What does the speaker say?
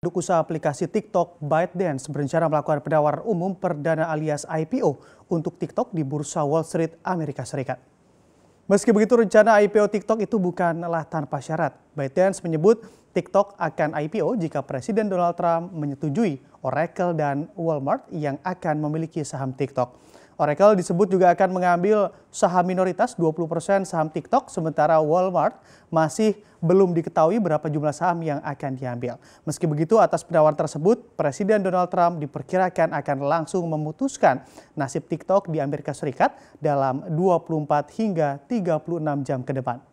Induk usaha aplikasi TikTok ByteDance berencana melakukan penawaran umum perdana alias IPO untuk TikTok di Bursa Wall Street, Amerika Serikat. Meski begitu rencana IPO TikTok itu bukanlah tanpa syarat. ByteDance menyebut TikTok akan IPO jika Presiden Donald Trump menyetujui Oracle dan Walmart yang akan memiliki saham TikTok. Oracle disebut juga akan mengambil saham minoritas 20% saham TikTok, sementara Walmart masih belum diketahui berapa jumlah saham yang akan diambil. Meski begitu, atas penawaran tersebut, Presiden Donald Trump diperkirakan akan langsung memutuskan nasib TikTok di Amerika Serikat dalam 24 hingga 36 jam ke depan.